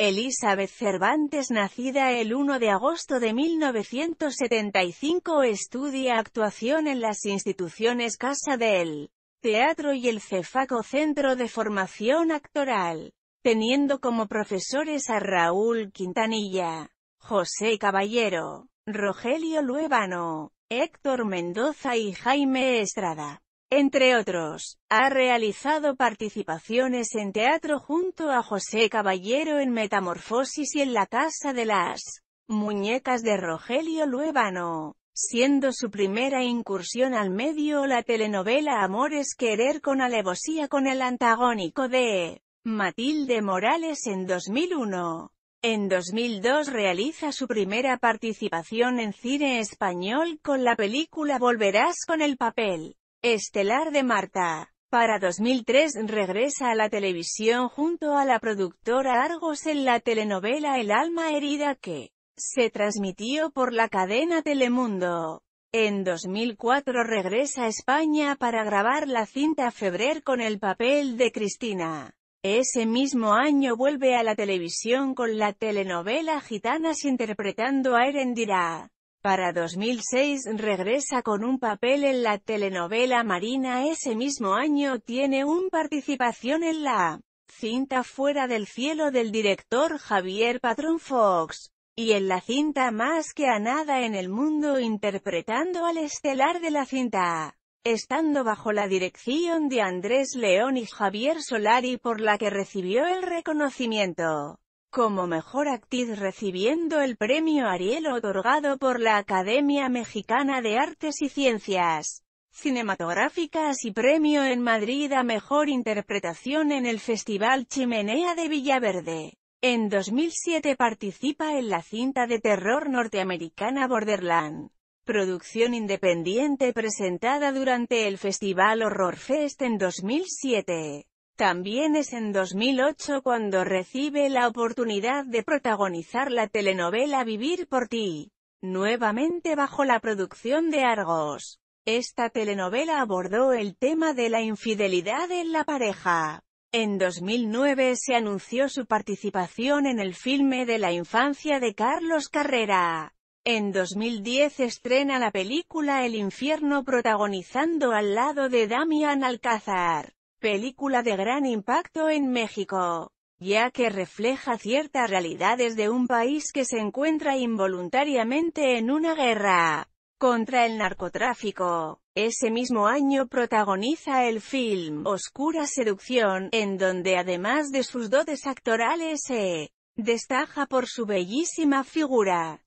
Elizabeth Cervantes nacida el 1 de agosto de 1975 estudia actuación en las instituciones Casa del Teatro y el Cefaco Centro de Formación Actoral, teniendo como profesores a Raúl Quintanilla, José Caballero, Rogelio Luevano, Héctor Mendoza y Jaime Estrada. Entre otros, ha realizado participaciones en teatro junto a José Caballero en Metamorfosis y en La Casa de las Muñecas de Rogelio Luevano, siendo su primera incursión al medio la telenovela Amores Querer con alevosía con el antagónico de Matilde Morales en 2001. En 2002 realiza su primera participación en cine español con la película Volverás con el papel Estelar de Marta. Para 2003 regresa a la televisión junto a la productora Argos en la telenovela El alma herida que se transmitió por la cadena Telemundo. En 2004 regresa a España para grabar la cinta Febrer con el papel de Cristina. Ese mismo año vuelve a la televisión con la telenovela Gitanas interpretando a Erendira. Para 2006 regresa con un papel en la telenovela Marina. Ese mismo año tiene un participación en la cinta Fuera del Cielo del director Javier Patrón Fox, y en la cinta Más que a nada en el mundo interpretando al estelar de la cinta, estando bajo la dirección de Andrés León y Javier Solari por la que recibió el reconocimiento como mejor actriz recibiendo el premio Ariel otorgado por la Academia Mexicana de Artes y Ciencias Cinematográficas y premio en Madrid a mejor interpretación en el Festival Chimenea de Villaverde. En 2007 participa en la cinta de terror norteamericana Borderland, producción independiente presentada durante el Festival Horror Fest en 2007. También es en 2008 cuando recibe la oportunidad de protagonizar la telenovela Vivir por ti, nuevamente bajo la producción de Argos. Esta telenovela abordó el tema de la infidelidad en la pareja. En 2009 se anunció su participación en el filme de la infancia de Carlos Carrera. En 2010 estrena la película El infierno protagonizando al lado de Damian Alcázar. Película de gran impacto en México, ya que refleja ciertas realidades de un país que se encuentra involuntariamente en una guerra contra el narcotráfico. Ese mismo año protagoniza el film Oscura Seducción, en donde además de sus dotes actorales se destaca por su bellísima figura.